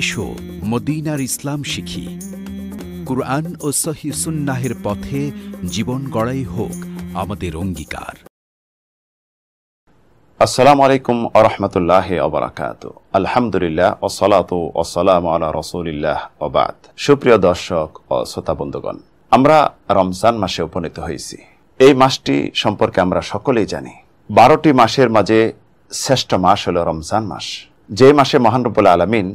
এসো মদিনার ইসলাম শিখি কুরআন ও সহি সুন্নাহের পথে জীবন গড়াই হোক আমাদের অঙ্গীকার আসসালামু আলাইকুম আরহামতুল্লাহ অবরাকাত আলহামদুলিল্লাহ ওসলাত ওসালাম আলা রসুলিল্লাহ অবাদ সুপ্রিয় দর্শক ও শ্রোতাবন্ধুগণ আমরা রমজান মাসে উপনীত হয়েছি এই মাসটি সম্পর্কে আমরা সকলেই জানি বারোটি মাসের মাঝে শ্রেষ্ঠ মাস হল রমজান মাস যে মাসে মহানরবুল আলমিন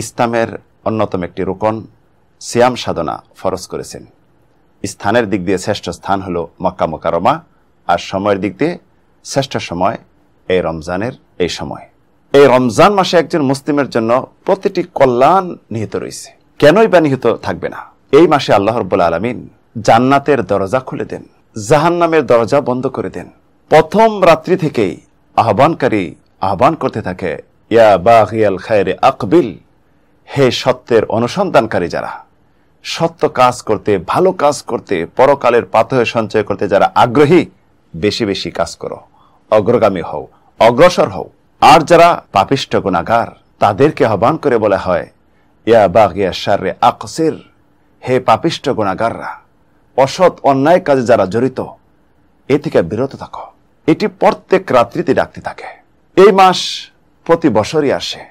ইসলামের অন্যতম একটি রোকন সিয়াম সাধনা ফরজ করেছেন স্থানের দিক দিয়ে শ্রেষ্ঠ স্থান হল মক্কা মোকারমা আর সময়ের দিক দিয়ে শ্রেষ্ঠ সময় এই রমজানের এই সময় এই রমজান মাসে একজন মুসলিমের জন্য প্রতিটি কল্যাণ নিহিত রয়েছে কেনই বা নিহিত থাকবে না এই মাসে আল্লাহ বলে আলমিন জান্নাতের দরজা খুলে দেন জাহান্নামের দরজা বন্ধ করে দেন প্রথম রাত্রি থেকেই আহ্বানকারী আহ্বান করতে থাকে ইয়া বাহিয়াল খায়রে আকবিল হে সত্যের অনুসন্ধানকারী যারা সত্য কাজ করতে ভালো কাজ করতে পরকালের পাথরে সঞ্চয় করতে যারা আগ্রহী বেশি বেশি কাজ করো অগ্রগামী হও অগ্রসর হও আর যারা পাপিষ্ট গুণাগার তাদেরকে আহ্বান করে বলা হয় ইয়া বাঘ ইয়া রে আকসির হে পাপিষ্ট গুণাগাররা অসৎ অন্যায় কাজে যারা জড়িত এ থেকে বিরত থাকো এটি প্রত্যেক রাত্রিতে ডাকতে থাকে এই মাস প্রতি বছরই আসে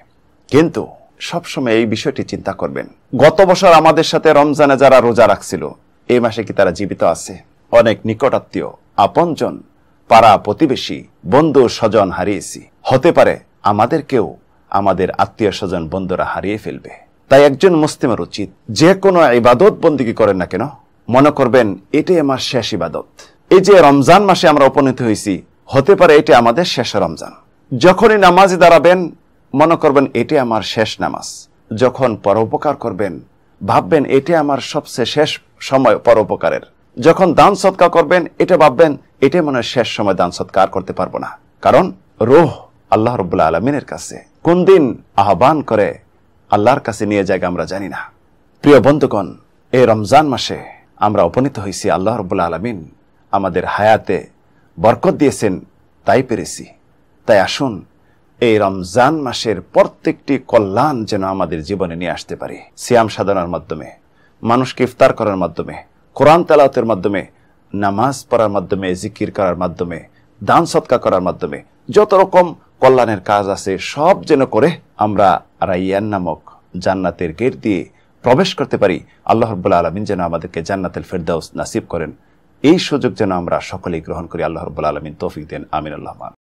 কিন্তু সবসময় এই বিষয়টি চিন্তা করবেন গত বছর আমাদের সাথে রমজানে যারা রোজা রাখছিল এই মাসে কি তারা জীবিত আছে অনেক নিকটাত্মীয় আপনজন পাড়া প্রতিবেশী বন্ধু স্বজন হারিয়েছি হতে পারে আমাদেরকেও আমাদের আত্মীয় স্বজন বন্ধুরা হারিয়ে ফেলবে তাই একজন মুসলিমের উচিত যে কোনো ইবাদত বন্দীকে করেন না কেন মনে করবেন এটাই আমার শেষ ইবাদত এই যে রমজান মাসে আমরা উপনীত হয়েছি হতে পারে এটি আমাদের শেষ রমজান যখনই নামাজে দাঁড়াবেন মনে করবেন এটি আমার শেষ নামাজ যখন পরোপকার করবেন ভাববেন এটি আমার সবচেয়ে শেষ সময় পরোপকারের যখন দান সৎকার করবেন এটা ভাববেন এটাই মনে হয় শেষ সময় দান সৎকার করতে পারবো না কারণ রোহ আল্লাহ রবুল্লা আলমিনের কাছে কোন দিন আহ্বান করে আল্লাহর কাছে নিয়ে যায় আমরা জানি না প্রিয় বন্ধুগণ এই রমজান মাসে আমরা উপনীত হয়েছি আল্লাহ রবুল্লা আলমিন আমাদের হায়াতে বরকত দিয়েছেন তাই পেরেছি তাই আসুন এই রমজান মাসের প্রত্যেকটি কল্যাণ যেন আমাদের জীবনে নিয়ে আসতে পারি সিয়াম সাধনার মাধ্যমে মানুষকে ইফতার করার মাধ্যমে কোরআন তেলাওতের মাধ্যমে নামাজ পড়ার মাধ্যমে জিকির করার মাধ্যমে দান সৎকা করার মাধ্যমে যত রকম কল্যাণের কাজ আছে সব যেন করে আমরা রাইয়ান নামক জান্নাতের গের দিয়ে প্রবেশ করতে পারি আল্লাহ রবুল্লা আলমিন যেন আমাদেরকে জান্নাতের ফেরদাউস নাসিব করেন এই সুযোগ যেন আমরা সকলেই গ্রহণ করি আল্লাহ রবুল্লা আলমিন তৌফিক দেন আমিন আল্লাহমান